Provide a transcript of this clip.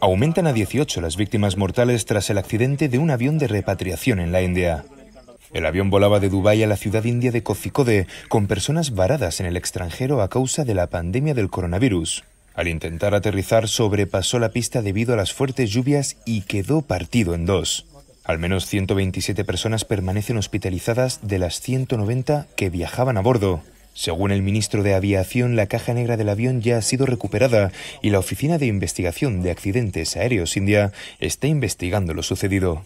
Aumentan a 18 las víctimas mortales tras el accidente de un avión de repatriación en la India. El avión volaba de Dubái a la ciudad india de Kozhikode con personas varadas en el extranjero a causa de la pandemia del coronavirus. Al intentar aterrizar sobrepasó la pista debido a las fuertes lluvias y quedó partido en dos. Al menos 127 personas permanecen hospitalizadas de las 190 que viajaban a bordo. Según el ministro de Aviación, la caja negra del avión ya ha sido recuperada y la Oficina de Investigación de Accidentes Aéreos India está investigando lo sucedido.